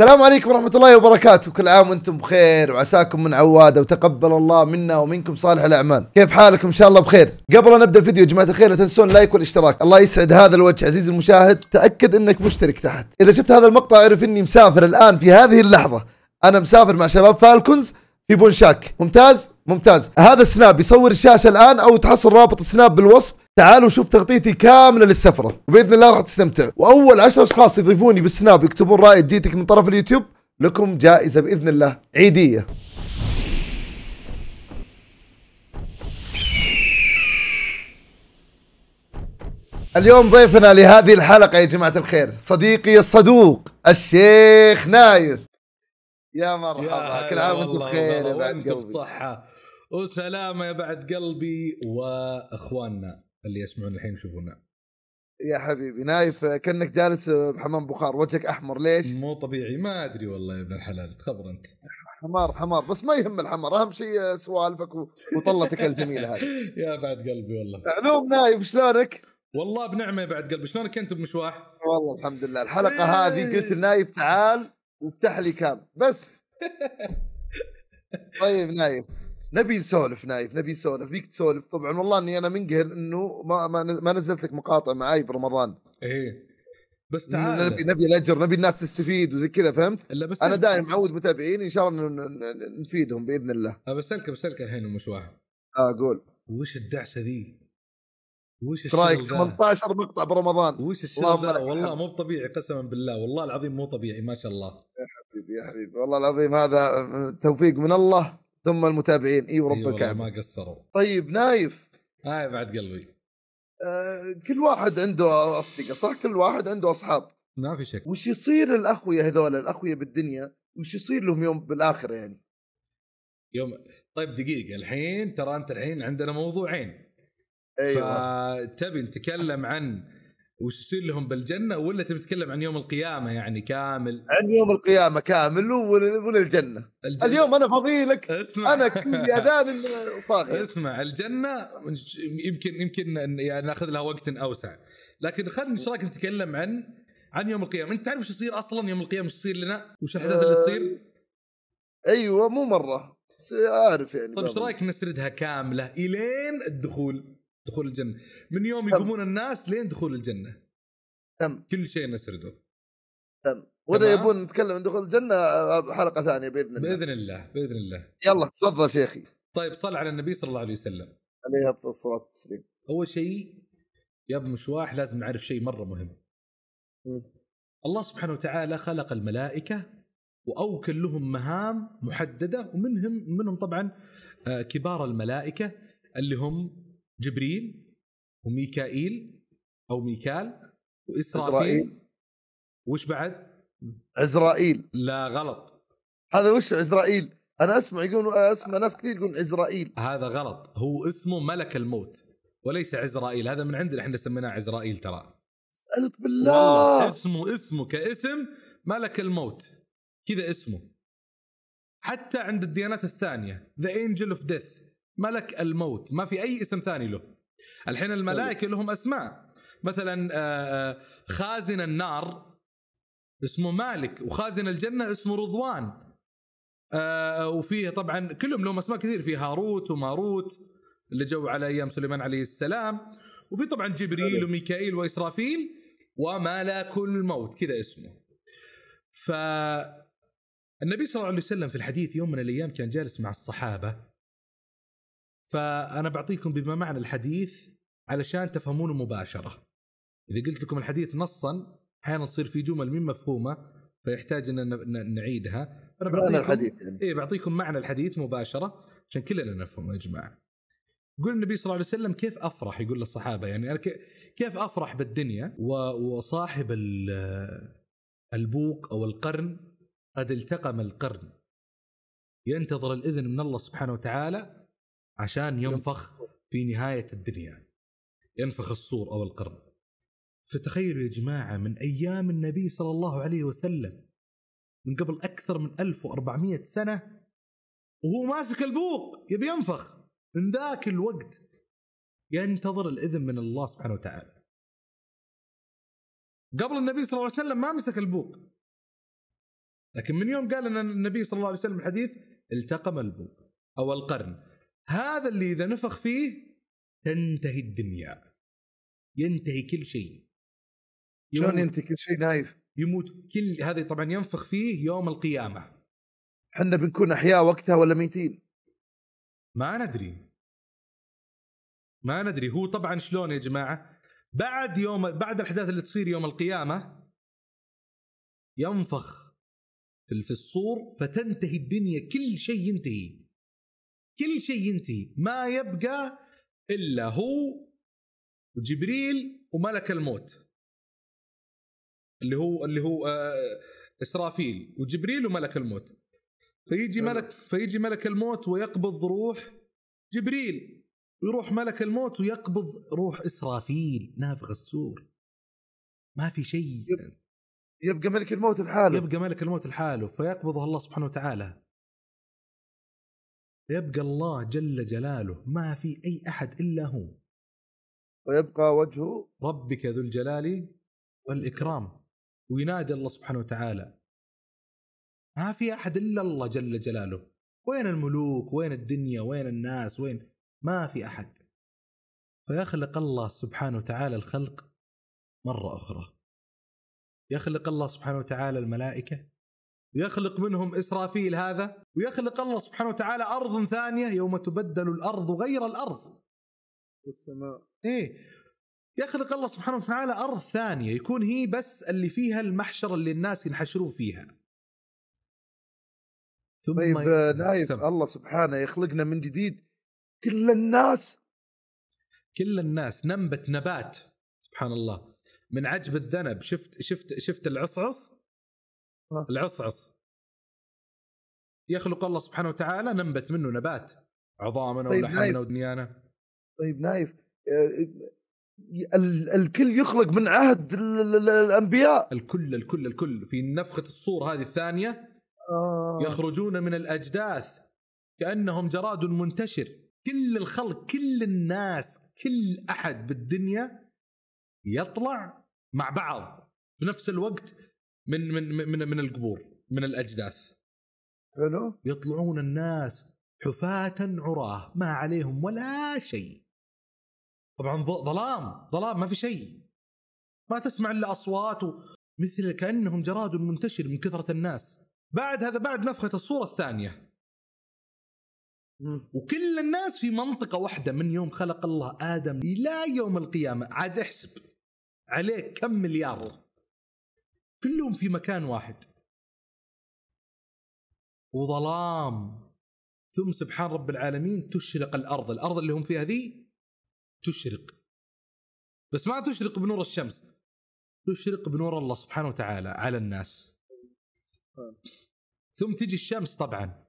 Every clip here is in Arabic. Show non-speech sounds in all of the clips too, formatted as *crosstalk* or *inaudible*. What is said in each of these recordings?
السلام عليكم ورحمة الله وبركاته كل عام وانتم بخير وعساكم من عوادة وتقبل الله منا ومنكم صالح الأعمال كيف حالكم إن شاء الله بخير قبل أن نبدأ الفيديو يا جماعة الخير لا تنسون لايك والاشتراك الله يسعد هذا الوجه عزيزي المشاهد تأكد أنك مشترك تحت إذا شفت هذا المقطع اعرف أني مسافر الآن في هذه اللحظة أنا مسافر مع شباب فالكونز في بونشاك ممتاز ممتاز هذا سناب يصور الشاشه الان او تحصل رابط سناب بالوصف تعالوا شوف تغطيتي كامله للسفره وباذن الله راح تستمتع واول 10 اشخاص يضيفوني بالسناب يكتبون راي جيتك من طرف اليوتيوب لكم جائزه باذن الله عيديه اليوم ضيفنا لهذه الحلقة يا جماعة الخير صديقي الصدوق الشيخ نايف يا مرحبا كل عام وانتم بخير يا بعد قلبي بصحة وسلامة يا بعد قلبي وإخواننا اللي يسمعون الحين يشوفونا يا حبيبي نايف كأنك جالس بحمام بخار وجهك أحمر ليش؟ مو طبيعي ما أدري والله يا ابن الحلال تخبر أنت حمار حمار بس ما يهم الحمار اهم شيء سوالفك وطلتك الجميله هذه *laughs* يا بعد قلبي والله علوم نايف شلونك؟ والله بنعمه يا بعد قلبي شلونك انت بمشواح؟ والله الحمد لله الحلقه إيه. هذه قلت لنايف تعال وافتح لي كام بس *laughs* طيب نايف نبي نسولف نايف نبي نسولف فيك تسولف طبعا والله اني انا منقهر انه ما ما, نزلت لك مقاطع معاي برمضان ايه بس تعال نبي نبي الاجر نبي الناس تستفيد وزي كذا فهمت؟ الا بس انا دائما معود متابعين ان شاء الله نفيدهم باذن الله أه، بسالك بسالك الحين مش واحد اه قول وش الدعسه ذي؟ وش ايش رايك 18 مقطع برمضان وش الشغل والله مو طبيعي قسما بالله والله العظيم مو طبيعي ما شاء الله يا حبيبي يا حبيبي والله العظيم هذا توفيق من الله ثم المتابعين اي ورب أيوة الكعبه ما قصروا طيب نايف هاي بعد قلبي آه كل واحد عنده اصدقاء صح كل واحد عنده اصحاب ما في شك وش يصير الاخويه هذول الاخويا بالدنيا وش يصير لهم يوم بالاخره يعني يوم طيب دقيقه الحين ترى انت الحين عندنا موضوعين ايوه فتبي نتكلم عن وش يصير لهم بالجنه ولا تبي تتكلم عن يوم القيامه يعني كامل عن يوم القيامه كامل وللجنه الجنة. اليوم انا فاضي لك اسمع. انا كلي اذان *laughs* صاغي اسمع الجنه يمكن يمكن يعني ناخذ لها وقت اوسع لكن خلينا ايش رايك نتكلم عن عن يوم القيامه انت تعرف ايش يصير اصلا يوم القيامه ايش يصير لنا وش الاحداث اللي آه، تصير ايوه مو مره عارف يعني طيب ايش رايك نسردها كامله الين الدخول دخول الجنه من يوم يقومون الناس لين دخول الجنه تم كل شيء نسرده تم واذا يبون نتكلم عن دخول الجنه آه، آه، حلقه ثانيه باذن الله باذن الله باذن الله يلا تفضل شيخي طيب صل على النبي صلى الله عليه وسلم عليه الصلاه والسلام اول شيء يا ابن مشواح لازم نعرف شيء مره مهم الله سبحانه وتعالى خلق الملائكه واوكل لهم مهام محدده ومنهم منهم طبعا آه، كبار الملائكه اللي هم جبريل وميكائيل او ميكال واسرائيل إسرائيل. وش بعد؟ عزرائيل لا غلط هذا وش عزرائيل؟ انا اسمع يقولون اسمع ناس كثير يقولون عزرائيل هذا غلط هو اسمه ملك الموت وليس عزرائيل هذا من عندنا احنا سميناه عزرائيل ترى اسالك بالله والله اسمه اسمه كاسم ملك الموت كذا اسمه حتى عند الديانات الثانيه ذا انجل اوف ديث ملك الموت ما في اي اسم ثاني له الحين الملائكه لهم اسماء مثلا آه، آه، خازن النار اسمه مالك وخازن الجنه اسمه رضوان آه، وفيه طبعا كلهم لهم اسماء كثير في هاروت وماروت اللي جو على ايام سليمان عليه السلام وفي طبعا جبريل وميكائيل واسرافيل وملك الموت كذا اسمه ف النبي صلى الله عليه وسلم في الحديث يوم من الايام كان جالس مع الصحابه فانا بعطيكم بما معنى الحديث علشان تفهمونه مباشره اذا قلت لكم الحديث نصا احيانا تصير في جمل من مفهومه فيحتاج ان نعيدها انا بعطيكم الحديث يعني. إيه بعطيكم معنى الحديث مباشره عشان كلنا نفهمه يا جماعه يقول النبي صلى الله عليه وسلم كيف افرح يقول للصحابه يعني انا كيف افرح بالدنيا وصاحب البوق او القرن قد التقم القرن ينتظر الاذن من الله سبحانه وتعالى عشان ينفخ في نهايه الدنيا ينفخ الصور او القرن فتخيلوا يا جماعه من ايام النبي صلى الله عليه وسلم من قبل اكثر من 1400 سنه وهو ماسك البوق يبي ينفخ من ذاك الوقت ينتظر الاذن من الله سبحانه وتعالى قبل النبي صلى الله عليه وسلم ما مسك البوق لكن من يوم قال ان النبي صلى الله عليه وسلم الحديث التقم البوق او القرن هذا اللي اذا نفخ فيه تنتهي الدنيا ينتهي كل شيء شلون ينتهي كل شيء نايف يموت كل هذه طبعا ينفخ فيه يوم القيامه احنا بنكون احياء وقتها ولا ميتين ما ندري ما ندري هو طبعا شلون يا جماعه بعد يوم بعد الاحداث اللي تصير يوم القيامه ينفخ في الصور فتنتهي الدنيا كل شيء ينتهي كل شيء ينتهي ما يبقى الا هو وجبريل وملك الموت اللي هو اللي هو آه, آه، اسرافيل وجبريل وملك الموت فيجي ملك فيجي ملك الموت ويقبض روح جبريل ويروح ملك الموت ويقبض روح اسرافيل نافخ السور ما في شيء يبقى ملك الموت لحاله يبقى ملك الموت لحاله فيقبضه الله سبحانه وتعالى يبقى الله جل جلاله ما في أي أحد إلا هو ويبقى وجه ربك ذو الجلال والإكرام وينادي الله سبحانه وتعالى ما في أحد إلا الله جل جلاله وين الملوك وين الدنيا وين الناس وين ما في أحد فيخلق الله سبحانه وتعالى الخلق مرة أخرى يخلق الله سبحانه وتعالى الملائكة يخلق منهم اسرافيل هذا ويخلق الله سبحانه وتعالى ارض ثانيه يوم تبدل الارض غير الارض والسماء ايه يخلق الله سبحانه وتعالى ارض ثانيه يكون هي بس اللي فيها المحشر اللي الناس ينحشرون فيها ثم طيب آه، نايف سمع. الله سبحانه يخلقنا من جديد كل الناس كل الناس ننبت نبات سبحان الله من عجب الذنب شفت شفت شفت العصعص آه. العصعص يخلق الله سبحانه وتعالى ننبت منه نبات عظامنا طيب ولحمنا ودنيانا طيب نايف آه، الكل يخلق من عهد الانبياء الكل الكل الكل في نفخه الصور هذه الثانيه آه. يخرجون من الاجداث كانهم جراد منتشر كل الخلق كل الناس كل احد بالدنيا يطلع مع بعض بنفس الوقت من من من من القبور من الاجداث حلو يطلعون الناس حفاة عراه ما عليهم ولا شيء طبعا ظلام ظلام ما في شيء ما تسمع الا اصوات مثل كانهم جراد منتشر من كثره الناس بعد هذا بعد نفخه الصوره الثانيه وكل الناس في منطقه واحده من يوم خلق الله ادم الى يوم القيامه عاد احسب عليك كم مليار كلهم في مكان واحد وظلام ثم سبحان رب العالمين تشرق الارض، الارض اللي هم فيها ذي تشرق. بس ما تشرق بنور الشمس. تشرق بنور الله سبحانه وتعالى على الناس. ثم تجي الشمس طبعا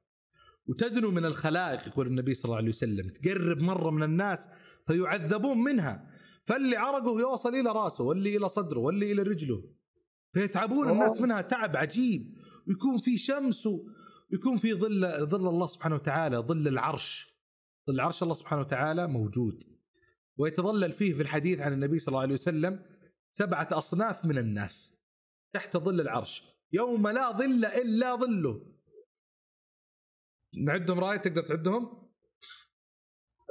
وتدنو من الخلائق يقول النبي صلى الله عليه وسلم، تقرب مره من الناس فيعذبون منها، فاللي عرقه يوصل الى راسه واللي الى صدره واللي الى رجله. فيتعبون الناس منها تعب عجيب ويكون في شمس ويكون في ظل ظل الله سبحانه وتعالى ظل العرش ظل عرش الله سبحانه وتعالى موجود ويتظلل فيه في الحديث عن النبي صلى الله عليه وسلم سبعة أصناف من الناس تحت ظل العرش يوم لا ظل إلا ظله نعدهم رايد تقدر تعدهم؟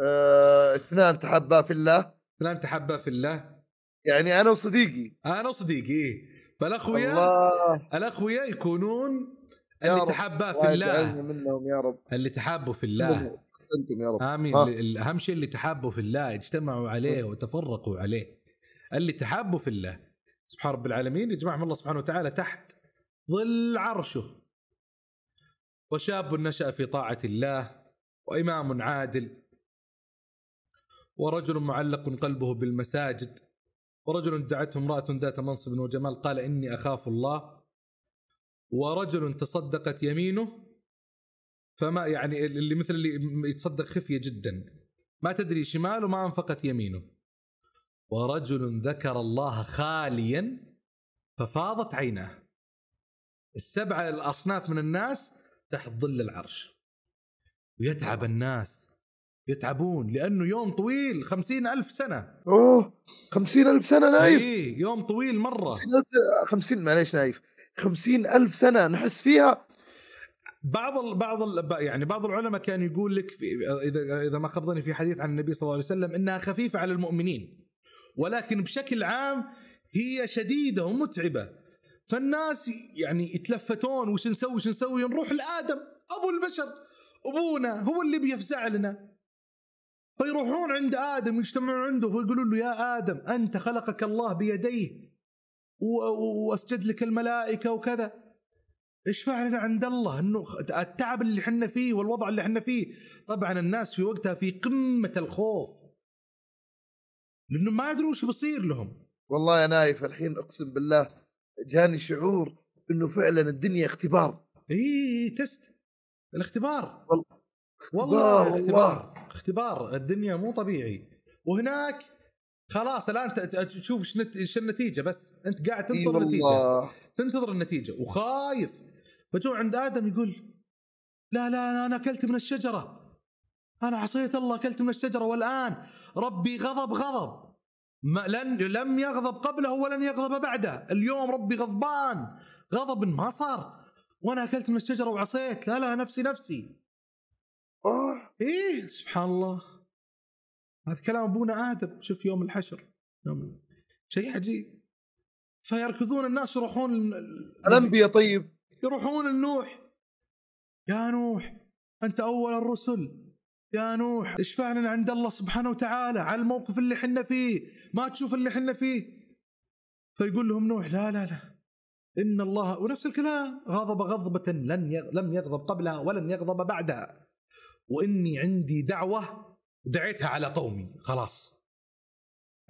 آه، اثنان تحبا في الله اثنان تحبا في الله يعني انا وصديقي انا وصديقي إيه؟ فالاخويا الله. الاخويا يكونون اللي تحابا في الله منهم يا رب اللي تحابوا في الله انتم يا رب امين آه. اهم شيء اللي تحابوا في الله اجتمعوا عليه آه. وتفرقوا عليه اللي تحابوا في الله سبحان رب العالمين يجمعهم الله سبحانه وتعالى تحت ظل عرشه وشاب نشا في طاعه الله وامام عادل ورجل معلق قلبه بالمساجد ورجل دعته امرأة ذات منصب وجمال قال إني أخاف الله ورجل تصدقت يمينه فما يعني اللي مثل اللي يتصدق خفية جدا ما تدري شماله ما أنفقت يمينه ورجل ذكر الله خاليا ففاضت عيناه السبعة الأصناف من الناس تحت ظل العرش ويتعب الناس يتعبون لانه يوم طويل خمسين ألف سنه اوه خمسين ألف سنه نايف اي يوم طويل مره خمسين, ألف... خمسين معليش نايف خمسين ألف سنه نحس فيها بعض الـ بعض الـ يعني بعض العلماء كان يقول لك اذا اذا ما خبضني في حديث عن النبي صلى الله عليه وسلم انها خفيفه على المؤمنين ولكن بشكل عام هي شديده ومتعبه فالناس يعني يتلفتون وش نسوي وش نسوي نروح لادم ابو البشر ابونا هو اللي بيفزع لنا فيروحون عند ادم يجتمعون عنده ويقولون له يا ادم انت خلقك الله بيديه واسجد لك الملائكه وكذا اشفع لنا عند الله انه التعب اللي احنا فيه والوضع اللي احنا فيه طبعا الناس في وقتها في قمه الخوف لانه ما يدرون وش بيصير لهم والله يا نايف الحين اقسم بالله جاني شعور انه فعلا الدنيا اختبار اي تست الاختبار والله والله اختبار والله. اختبار الدنيا مو طبيعي وهناك خلاص الان تشوف ايش النتيجه بس انت قاعد تنتظر النتيجه تنتظر النتيجه وخايف فجو عند ادم يقول لا لا انا اكلت من الشجره انا عصيت الله اكلت من الشجره والان ربي غضب غضب ما لن لم يغضب قبله ولن يغضب بعده اليوم ربي غضبان غضب ما صار وانا اكلت من الشجره وعصيت لا لا نفسي نفسي ايه سبحان الله هذا كلام ابونا ادم شوف يوم الحشر يوم شيء عجيب فيركضون الناس يروحون الانبياء طيب يروحون لنوح يا نوح انت اول الرسل يا نوح اشفع لنا عند الله سبحانه وتعالى على الموقف اللي حنا فيه ما تشوف اللي حنا فيه فيقول لهم نوح لا لا لا ان الله ونفس الكلام غضب غضبه لن يغ... لم يغضب قبلها ولن يغضب بعدها واني عندي دعوه دعيتها على قومي خلاص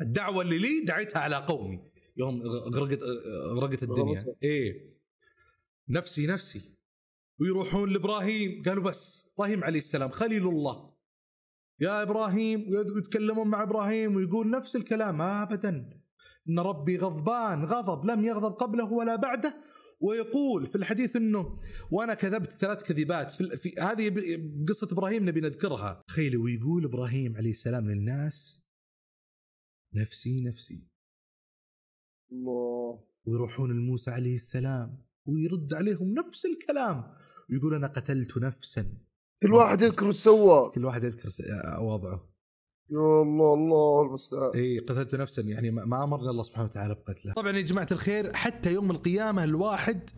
الدعوه اللي لي دعيتها على قومي يوم غرقت غرقت الدنيا ايه نفسي نفسي ويروحون لابراهيم قالوا بس ابراهيم عليه السلام خليل الله يا ابراهيم ويتكلمون مع ابراهيم ويقول نفس الكلام آه، ابدا ان ربي غضبان غضب لم يغضب قبله ولا بعده ويقول في الحديث انه وانا كذبت ثلاث كذبات في, في هذه قصه ابراهيم نبي نذكرها تخيلوا ويقول ابراهيم عليه السلام للناس نفسي نفسي الله ويروحون لموسى عليه السلام ويرد عليهم نفس الكلام ويقول انا قتلت نفسا كل واحد يذكر سوى كل واحد يذكر وضعه يا الله الله المستعان اي قتلت نفسا يعني ما امرني الله سبحانه وتعالى بقتله طبعا يا جماعه الخير حتى يوم القيامه الواحد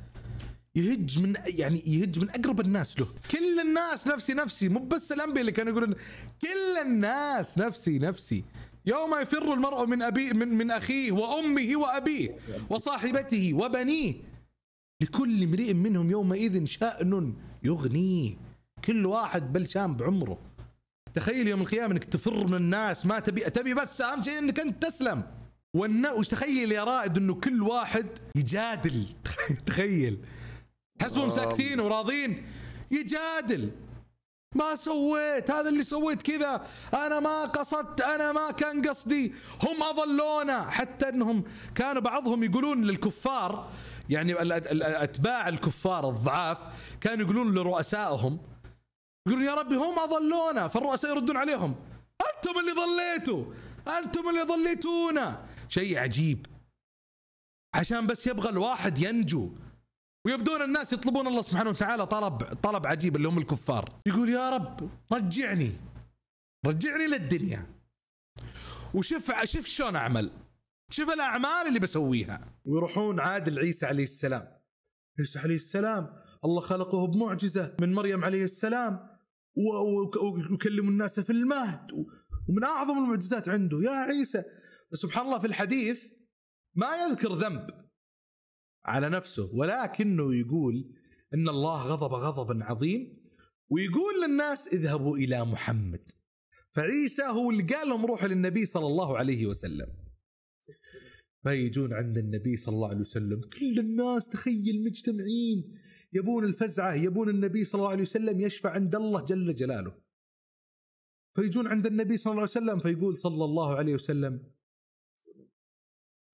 يهج من يعني يهج من اقرب الناس له كل الناس نفسي نفسي مو بس الانبياء اللي كانوا يقولون كل الناس نفسي نفسي يوم يفر المرء من ابيه من من اخيه وامه وابيه وصاحبته وبنيه لكل امرئ منهم يومئذ شأن يغنيه كل واحد بل بعمره تخيل يوم القيامه انك تفر من الناس ما تبي تبي بس اهم شيء انك انت تسلم وش تخيل يا رائد انه كل واحد يجادل *laughs* تخيل حسبهم ساكتين وراضين يجادل ما سويت هذا اللي سويت كذا انا ما قصدت انا ما كان قصدي هم اضلونا حتى انهم كانوا بعضهم يقولون للكفار يعني اتباع الكفار الضعاف كانوا يقولون لرؤسائهم يقولون يا ربي هم اضلونا فالرؤساء يردون عليهم انتم اللي ضليتوا انتم اللي ضليتونا شيء عجيب عشان بس يبغى الواحد ينجو ويبدون الناس يطلبون الله سبحانه وتعالى طلب طلب عجيب اللي هم الكفار يقول يا رب رجعني رجعني للدنيا وشوف شوف شلون اعمل شوف الاعمال اللي بسويها ويروحون عاد لعيسى عليه السلام عيسى عليه السلام الله خلقه بمعجزه من مريم عليه السلام ويكلم الناس في المهد ومن اعظم المعجزات عنده يا عيسى سبحان الله في الحديث ما يذكر ذنب على نفسه ولكنه يقول ان الله غضب غضبا عظيم ويقول للناس اذهبوا الى محمد فعيسى هو اللي قال لهم روحوا للنبي صلى الله عليه وسلم فيجون عند النبي صلى الله عليه وسلم كل الناس تخيل مجتمعين يبون الفزعة يبون النبي صلى الله عليه وسلم يشفع عند الله جل جلاله فيجون عند النبي صلى الله عليه وسلم فيقول صلى الله عليه وسلم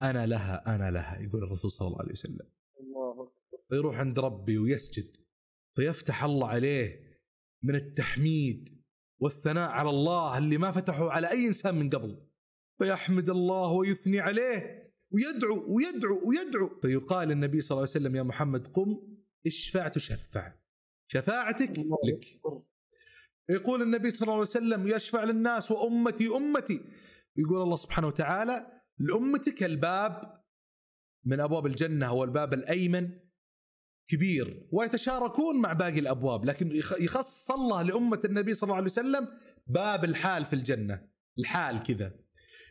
أنا لها أنا لها يقول الرسول صلى الله عليه وسلم الله فيروح عند ربي ويسجد فيفتح الله عليه من التحميد والثناء على الله اللي ما فتحوا على أي إنسان من قبل فيحمد الله ويثني عليه ويدعو ويدعو ويدعو فيقال النبي صلى الله عليه وسلم يا محمد قم اشفع تشفع شفاعتك لك يقول النبي صلى الله عليه وسلم يشفع للناس وامتي امتي يقول الله سبحانه وتعالى لامتك الباب من ابواب الجنه هو الباب الايمن كبير ويتشاركون مع باقي الابواب لكن يخص الله لامه النبي صلى الله عليه وسلم باب الحال في الجنه الحال كذا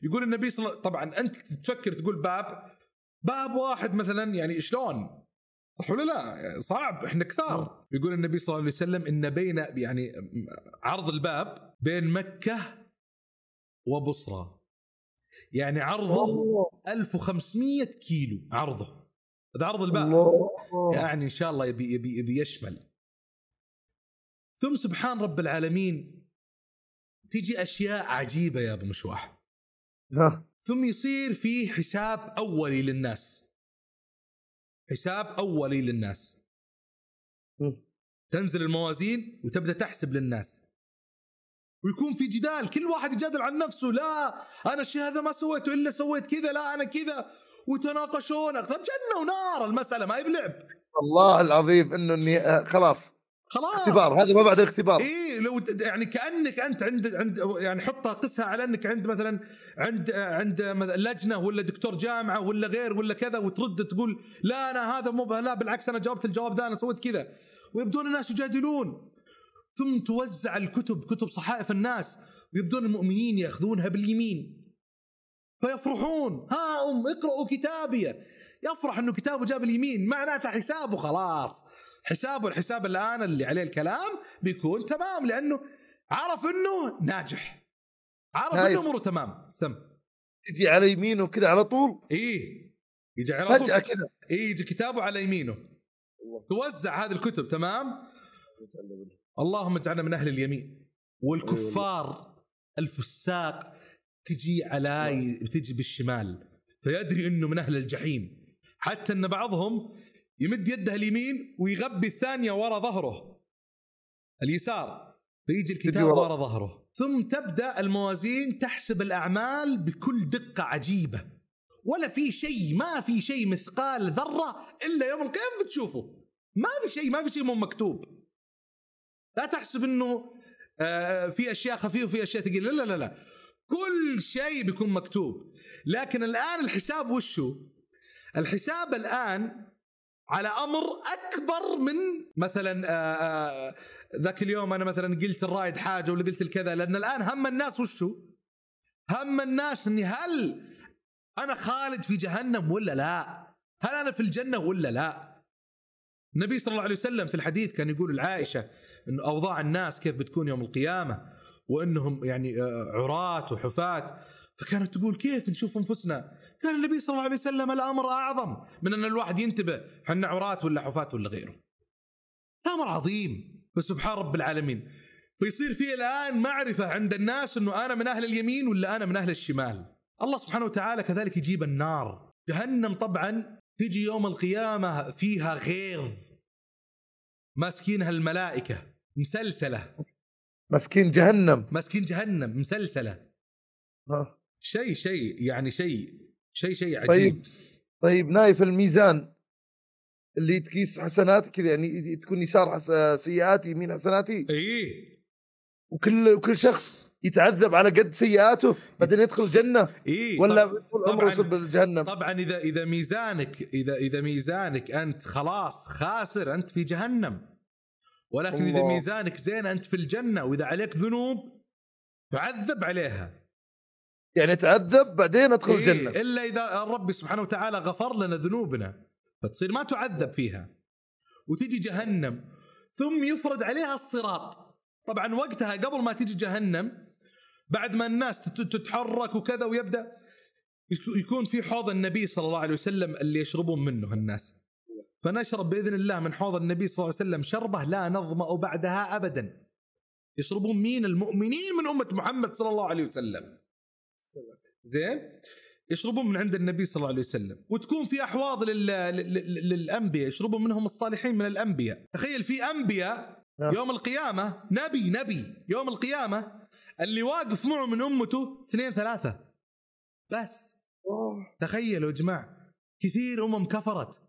يقول النبي صلى الله طبعا انت تفكر تقول باب باب واحد مثلا يعني شلون صح ولا لا؟ صعب احنا كثار نعم. يقول النبي صلى الله عليه وسلم ان بين يعني عرض الباب بين مكه وبصرى يعني عرضه 1500 كيلو عرضه هذا عرض الباب يعني ان شاء الله يبي يبي, يبي يشمل ثم سبحان رب العالمين تجي اشياء عجيبه يا ابو مشواح نعم. ثم يصير في حساب اولي للناس حساب اولي للناس تنزل الموازين وتبدا تحسب للناس ويكون في جدال كل واحد يجادل عن نفسه لا انا الشيء هذا ما سويته الا سويت كذا لا انا كذا وتناقشونك طب جنه ونار المساله ما هي بلعب والله العظيم انه اني آه، خلاص خلاص اختبار هذا ما بعد الاختبار اي لو يعني كانك انت عند عند يعني حطها قسها على انك عند مثلا عند عند لجنه ولا دكتور جامعه ولا غير ولا كذا وترد تقول لا انا هذا مو لا بالعكس انا جاوبت الجواب ذا انا سويت كذا ويبدون الناس يجادلون ثم توزع الكتب كتب صحائف الناس ويبدون المؤمنين ياخذونها باليمين فيفرحون ها ام اقرأوا كتابي يفرح انه كتابه جاب اليمين معناته حسابه خلاص حسابه الحساب الان اللي عليه الكلام بيكون تمام لانه عرف انه ناجح عرف طيب. انه اموره تمام سم تجي على يمينه كذا على طول ايه يجي على طول فجأة كذا ايه يجي كتابه على يمينه الله. توزع هذه الكتب تمام اللهم اجعلنا من اهل اليمين والكفار أيوة. الفساق تجي على بتجي نعم. بالشمال فيدري انه من اهل الجحيم حتى ان بعضهم يمد يده اليمين ويغبي الثانيه ورا ظهره اليسار فيجي الكتاب ورا. ظهره ثم تبدا الموازين تحسب الاعمال بكل دقه عجيبه ولا في شيء ما في شيء مثقال ذره الا يوم القيامه بتشوفه ما في شيء ما في شيء مو مكتوب لا تحسب انه آه، في اشياء خفيفه وفي اشياء ثقيله لا لا لا كل شيء بيكون مكتوب لكن الان الحساب وشو الحساب الان على امر اكبر من مثلا آآ آه، آآ آه، ذاك اليوم انا مثلا قلت الرائد حاجه ولا قلت الكذا لان الان هم الناس وشو؟ هم الناس اني هل انا خالد في جهنم ولا لا؟ هل انا في الجنه ولا لا؟ النبي صلى الله عليه وسلم في الحديث كان يقول لعائشه انه اوضاع الناس كيف بتكون يوم القيامه وانهم يعني آه، عراة وحفاة فكانت تقول كيف نشوف انفسنا كان النبي صلى الله عليه وسلم الامر اعظم من ان الواحد ينتبه حنا عرات ولا حفاة ولا غيره امر عظيم فسبحان رب العالمين فيصير في الان معرفه عند الناس انه انا من اهل اليمين ولا انا من اهل الشمال الله سبحانه وتعالى كذلك يجيب النار جهنم طبعا تجي يوم القيامه فيها غيظ ماسكينها الملائكه مسلسله مسكين جهنم مسكين جهنم مسلسله آه. شيء شيء يعني شيء شيء شيء طيب، عجيب طيب طيب نايف الميزان اللي تقيس حسناتك كذا يعني تكون يسار سيئاتي يمين حسناتي اي وكل وكل شخص يتعذب على قد سيئاته بعدين يدخل الجنه إيه ولا طول عمره يصير بالجهنم طبعا اذا اذا ميزانك اذا اذا ميزانك انت خلاص خاسر انت في جهنم ولكن الله. اذا ميزانك زين انت في الجنه واذا عليك ذنوب تعذب عليها يعني اتعذب بعدين ادخل إيه، الجنه إيه الا اذا ربي سبحانه وتعالى غفر لنا ذنوبنا فتصير ما تعذب فيها وتجي جهنم ثم يفرض عليها الصراط طبعا وقتها قبل ما تجي جهنم بعد ما الناس تتحرك وكذا ويبدا يكون في حوض النبي صلى الله عليه وسلم اللي يشربون منه الناس فنشرب باذن الله من حوض النبي صلى الله عليه وسلم شربه لا نظما بعدها ابدا يشربون مين المؤمنين من امه محمد صلى الله عليه وسلم زين يشربون من عند النبي صلى الله عليه وسلم وتكون في احواض لل... لل... للانبياء يشربون منهم الصالحين من الانبياء تخيل في انبياء آه. يوم القيامه نبي نبي يوم القيامه اللي واقف معه من امته اثنين ثلاثه بس تخيلوا يا جماعه كثير امم كفرت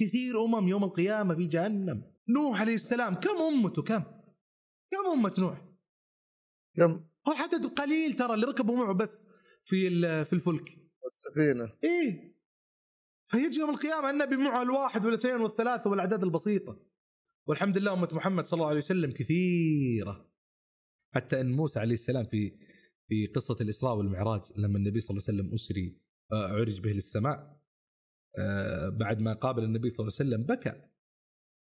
كثير امم يوم القيامه في جهنم نوح عليه السلام كم امته كم كم امه نوح كم هو عدد قليل ترى اللي ركبوا معه بس في في الفلك السفينه ايه فيجي يوم القيامه النبي معه الواحد والاثنين والثلاثه والاعداد البسيطه والحمد لله امه محمد صلى الله عليه وسلم كثيره حتى ان موسى عليه السلام في في قصه الاسراء والمعراج لما النبي صلى الله عليه وسلم اسري آه، عرج به للسماء آه، بعد ما قابل النبي صلى الله عليه وسلم بكى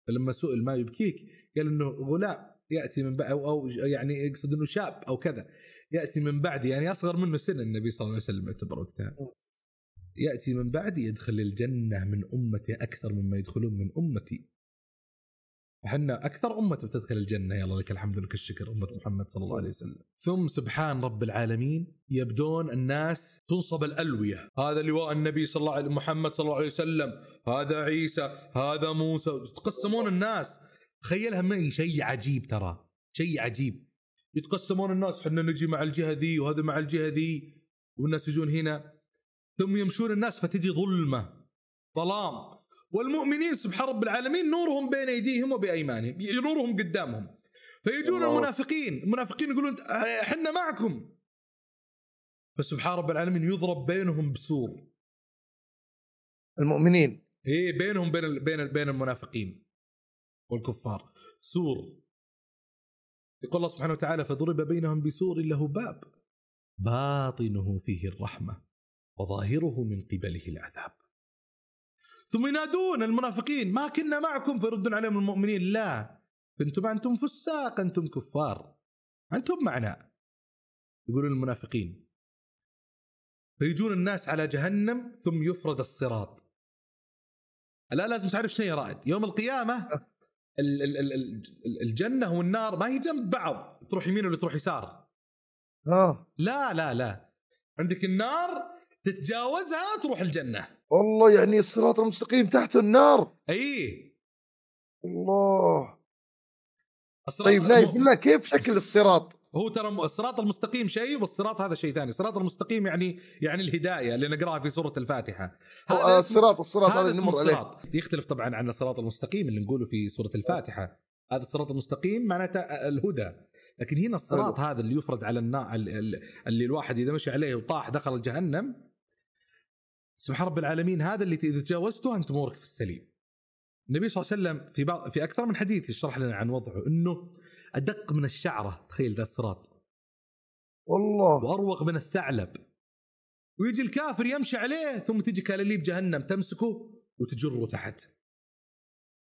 فلما سئل ما يبكيك قال انه غلام ياتي من بعد او يعني يقصد انه شاب او كذا ياتي من بعدي يعني اصغر منه سن النبي صلى الله عليه وسلم يعتبر وقتها ياتي من بعدي يدخل الجنه من امتي اكثر مما يدخلون من امتي احنا اكثر امه بتدخل الجنه يلا لك الحمد لك الشكر امه محمد صلى الله عليه وسلم ثم سبحان رب العالمين يبدون الناس تنصب الالويه هذا لواء النبي صلى الله عليه محمد صلى الله عليه وسلم هذا عيسى هذا موسى تقسمون الناس تخيلها معي شيء عجيب ترى شيء عجيب يتقسمون الناس احنا نجي مع الجهه ذي وهذا مع الجهه ذي والناس يجون هنا ثم يمشون الناس فتجي ظلمه ظلام والمؤمنين سبحان رب العالمين نورهم بين ايديهم وبايمانهم نورهم قدامهم فيجون المنافقين المنافقين يقولون احنا معكم فسبحان رب العالمين يضرب بينهم بسور المؤمنين ايه بينهم بين بين بين المنافقين والكفار سور يقول الله سبحانه وتعالى فضرب بينهم بسور له باب باطنه فيه الرحمه وظاهره من قبله العذاب ثم ينادون المنافقين ما كنا معكم فيردون عليهم المؤمنين لا انتم انتم فساق انتم كفار انتم معنا يقولون المنافقين فيجون الناس على جهنم ثم يفرد الصراط الان لازم تعرف شيء يا رائد يوم القيامه الجنه والنار ما هي جنب بعض تروح يمين ولا تروح يسار اه لا لا لا عندك النار تتجاوزها تروح الجنه والله يعني الصراط المستقيم تحته النار اي الله الصراط طيب نايف بالله كيف شكل الصراط؟ هو ترى الصراط المستقيم شيء والصراط هذا شيء ثاني الصراط المستقيم يعني يعني الهدايه اللي نقراها في سوره الفاتحه هذا الصراط الصراط هذا نمر عليه يختلف طبعا عن الصراط المستقيم اللي نقوله في سوره الفاتحه هذا الصراط المستقيم معناته الهدى لكن هنا الصراط أيوة. هذا اللي يفرض على النا... اللي الواحد اذا مشى عليه وطاح دخل جهنم سبحان رب العالمين هذا اللي اذا تجاوزته انت امورك في السليم النبي صلى الله عليه وسلم في بعض في اكثر من حديث يشرح لنا عن وضعه انه ادق من الشعره تخيل ذا الصراط والله واروق من الثعلب ويجي الكافر يمشي عليه ثم تجي كلاليب جهنم تمسكه وتجره تحت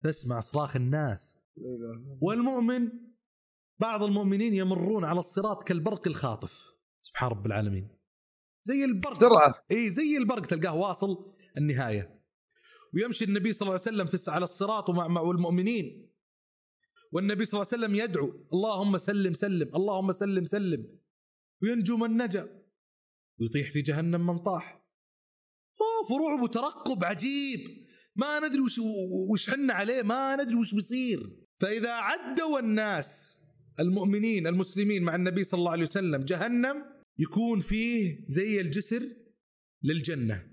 تسمع صراخ الناس والمؤمن بعض المؤمنين يمرون على الصراط كالبرق الخاطف سبحان رب العالمين زي البرق بسرعه اي زي البرق تلقاه واصل النهايه ويمشي النبي صلى الله عليه وسلم في على الصراط ومع المؤمنين والنبي صلى الله عليه وسلم يدعو اللهم سلم سلم اللهم سلم سلم وينجو من نجا ويطيح في جهنم من طاح خوف ورعب وترقب عجيب ما ندري وش وش حنا عليه ما ندري وش بيصير فاذا عدوا الناس المؤمنين المسلمين مع النبي صلى الله عليه وسلم جهنم يكون فيه زي الجسر للجنه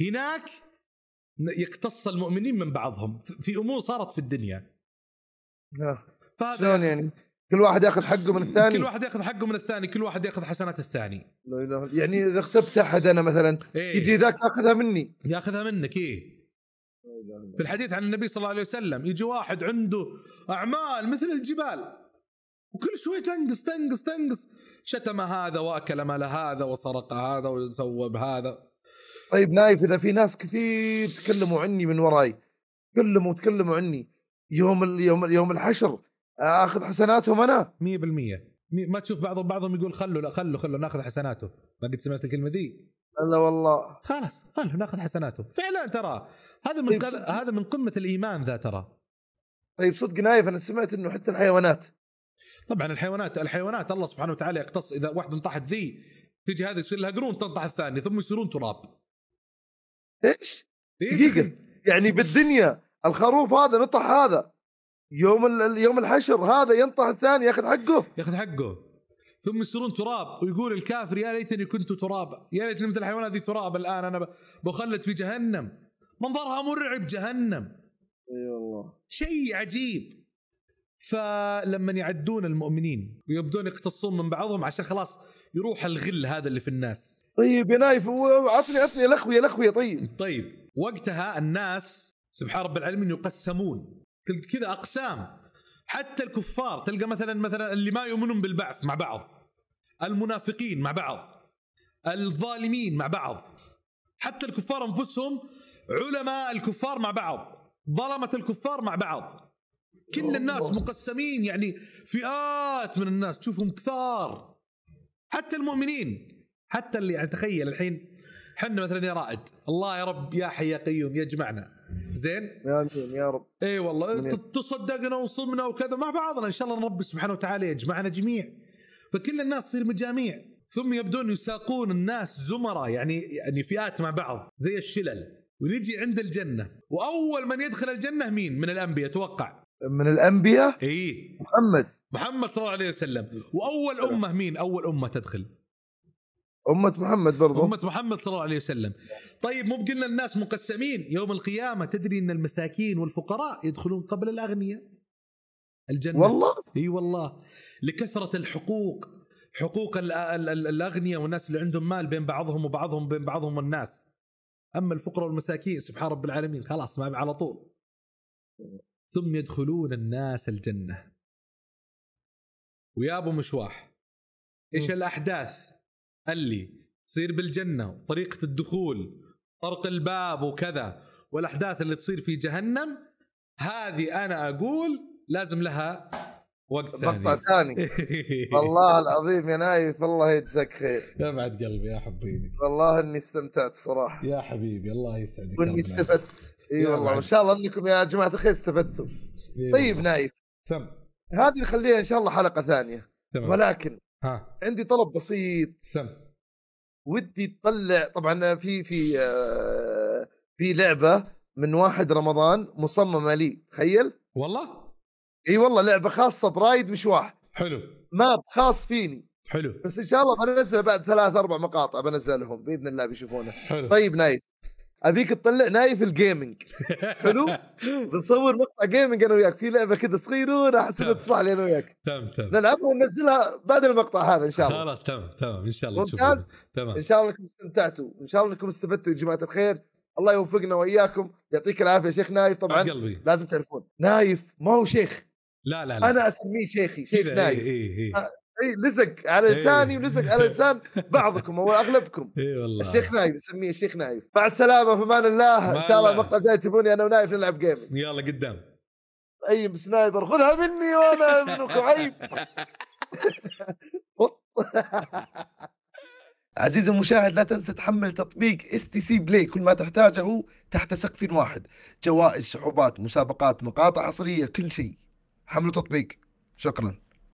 هناك يقتص المؤمنين من بعضهم في امور صارت في الدنيا آه. شلون يعني؟ كل واحد ياخذ حقه من الثاني كل واحد ياخذ حقه من الثاني كل واحد ياخذ حسنات الثاني لا اله يعني اذا اختبت احد انا مثلا إيه؟ يجي ذاك ياخذها مني ياخذها منك ايه في الحديث عن النبي صلى الله عليه وسلم يجي واحد عنده اعمال مثل الجبال وكل شوي تنقص تنقص تنقص شتم هذا واكل مال هذا وسرق هذا وسوى بهذا طيب نايف اذا في ناس كثير تكلموا عني من وراي تكلموا تكلموا عني يوم يوم يوم الحشر اخذ حسناتهم انا 100% ما تشوف بعضهم بعضهم يقول خلوا لا خلوا خلوا ناخذ حسناته ما قد سمعت الكلمه دي لا والله خلاص خلوا ناخذ حسناته فعلا ترى هذا من طيب هذا من قمه الايمان ذا ترى طيب صدق نايف انا سمعت انه حتى الحيوانات طبعا الحيوانات الحيوانات الله سبحانه وتعالى يقتص اذا واحده انطحت ذي تجي هذه يصير لها قرون تنطح الثانيه ثم يصيرون تراب ايش؟ إيه دقيقه يعني بالدنيا الخروف هذا نطح هذا يوم يوم الحشر هذا ينطح الثاني ياخذ حقه ياخذ حقه ثم يصيرون تراب ويقول الكافر يا ليتني كنت ترابا يا ليتني مثل الحيوانات هذه تراب الان انا بخلد في جهنم منظرها مرعب جهنم اي أيوة والله شيء عجيب فلما يعدون المؤمنين ويبدون يقتصون من بعضهم عشان خلاص يروح الغل هذا اللي في الناس طيب يا نايف عطني عطني يا الاخويه الاخويه طيب طيب وقتها الناس سبحان رب العالمين يقسمون تلقى كذا اقسام حتى الكفار تلقى مثلا مثلا اللي ما يؤمنون بالبعث مع بعض المنافقين مع بعض الظالمين مع بعض حتى الكفار انفسهم علماء الكفار مع بعض ظلمة الكفار مع بعض كل الناس مقسمين يعني فئات من الناس تشوفهم كثار حتى المؤمنين حتى اللي يعني تخيل الحين حنا مثلا يا رائد الله يا رب يا حي يا قيوم يجمعنا زين امين يا رب اي والله تصدقنا وصمنا وكذا مع بعضنا ان شاء الله رب سبحانه وتعالى يجمعنا جميع فكل الناس تصير مجاميع ثم يبدون يساقون الناس زمرة يعني يعني فئات مع بعض زي الشلل ونجي عند الجنة وأول من يدخل الجنة مين من الأنبياء توقع من الأنبياء؟ إي محمد محمد صلى الله عليه وسلم وأول أمة مين أول أمة تدخل أمة محمد برضو أمة محمد صلى الله عليه وسلم طيب مو قلنا الناس مقسمين يوم القيامة تدري أن المساكين والفقراء يدخلون قبل الأغنياء الجنة والله اي والله لكثرة الحقوق حقوق الأغنياء والناس اللي عندهم مال بين بعضهم وبعضهم بين بعضهم والناس أما الفقراء والمساكين سبحان رب العالمين خلاص ما على طول ثم يدخلون الناس الجنة ويا أبو مشواح إيش الأحداث اللي تصير بالجنه وطريقه الدخول طرق الباب وكذا والاحداث اللي تصير في جهنم هذه انا اقول لازم لها وقت ثاني مقطع ثاني والله العظيم يا نايف الله يجزاك خير يا بعد قلبي يا حبيبي والله اني استمتعت صراحه يا حبيبي الله يسعدك واني استفدت اي والله وان شاء الله انكم يا جماعه الخير استفدتم طيب نايف سم هذه نخليها ان شاء الله حلقه ثانيه تمام. ولكن ها عندي طلب بسيط سم ودي تطلع طبعا في في آه، في لعبه من واحد رمضان مصممه لي تخيل والله اي والله لعبه خاصه برايد مشواح حلو ماب خاص فيني حلو بس ان شاء الله بنزله بعد ثلاث اربع مقاطع بنزلهم باذن الله بيشوفونه حلو طيب نايف ابيك تطلع نايف الجيمنج حلو *laughs* بنصور مقطع جيمنج انا وياك في لعبه كذا صغيره احس انها تصلح لي انا وياك تمام تمام نلعبها وننزلها بعد المقطع هذا ان شاء الله خلاص تمام تمام ان شاء الله ممتاز تمام ان شاء الله انكم استمتعتوا ان شاء الله انكم استفدتوا يا جماعه الخير الله يوفقنا واياكم يعطيك العافيه شيخ نايف طبعا قلبي. لازم تعرفون نايف ما هو شيخ لا لا لا انا اسميه شيخي شيخ إيه، نايف إيه إيه. اي لزق على إيه. لساني ولزق على *laughs* لسان بعضكم او اغلبكم اي والله الشيخ نايف يسميه الشيخ نايف مع السلامه في امان الله ان شاء الله المقطع الجاي تشوفوني انا ونايف نلعب جيم يلا قدام اي سنايبر خذها مني وانا ابن كعيب *laughs* *laughs* عزيزي المشاهد لا تنسى تحمل تطبيق اس تي سي بلاي كل ما تحتاجه تحت سقف واحد جوائز سحوبات مسابقات مقاطع عصريه كل شيء حملوا تطبيق شكرا